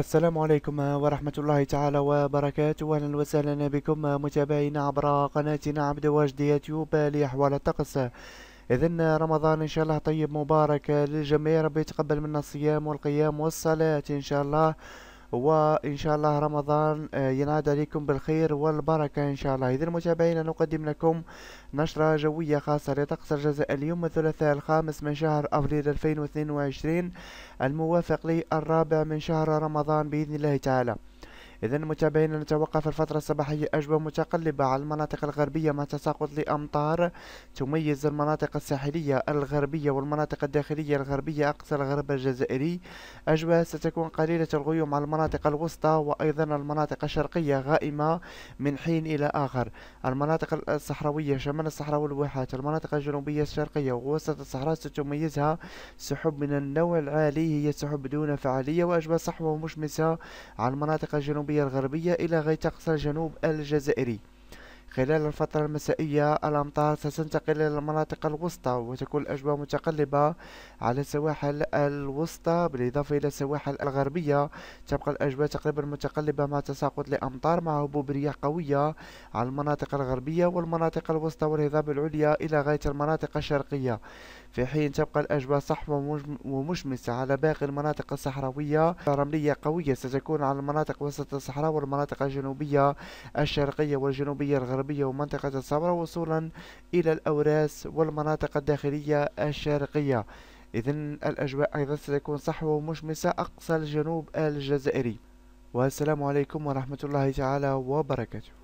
السلام عليكم ورحمة الله تعالى وبركاته أهلا وسهلا بكم متابعينا عبر قناتنا عبد واجد يوتيوب لأحوال الطقس إذا رمضان إن شاء الله طيب مبارك للجميع ربي يتقبل منا الصيام والقيام والصلاة إن شاء الله وإن شاء الله رمضان آه، ينعاد عليكم بالخير والبركة إن شاء الله إذا المتابعين نقدم لكم نشرة جوية خاصة لطقس الجزائر اليوم الثلاثاء الخامس من شهر أفريل 2022 الموافق للرابع من شهر رمضان بإذن الله تعالى إذا متابعينا نتوقف الفترة الصباحية أجواء متقلبة على المناطق الغربية مع تساقط لأمطار تميز المناطق الساحلية الغربية والمناطق الداخلية الغربية أقصى الغرب الجزائري أجواء ستكون قليلة الغيوم على المناطق الوسطى وأيضا المناطق الشرقية غائمة من حين إلى آخر المناطق الصحراوية شمال الصحراء والواحات المناطق الجنوبية الشرقية ووسط الصحراء ستميزها سحب من النوع العالي هي سحب دون فعالية وأجواء صحوة ومشمسة على المناطق الجنوبية الجنوبية الغربية إلى أقصى الجنوب الجزائري خلال الفترة المسائية الأمطار ستنتقل إلى المناطق الوسطى وتكون الأجواء متقلبة على السواحل الوسطى بالإضافة إلى السواحل الغربية تبقى الأجواء تقريبا متقلبة مع تساقط الأمطار مع هبوب رياح قوية على المناطق الغربية والمناطق الوسطى والهضاب العليا إلى غاية المناطق الشرقية في حين تبقى الأجواء صحوة ومشمسة على باقي المناطق الصحراوية رملية قوية ستكون على المناطق وسط الصحراء والمناطق الجنوبية الشرقية والجنوبية الغربية ومنطقة الصبرة وصولا إلى الأوراس والمناطق الداخلية الشرقية إذا الأجواء أيضا ستكون صحوة ومشمسة أقصى الجنوب الجزائري والسلام عليكم ورحمة الله تعالى وبركاته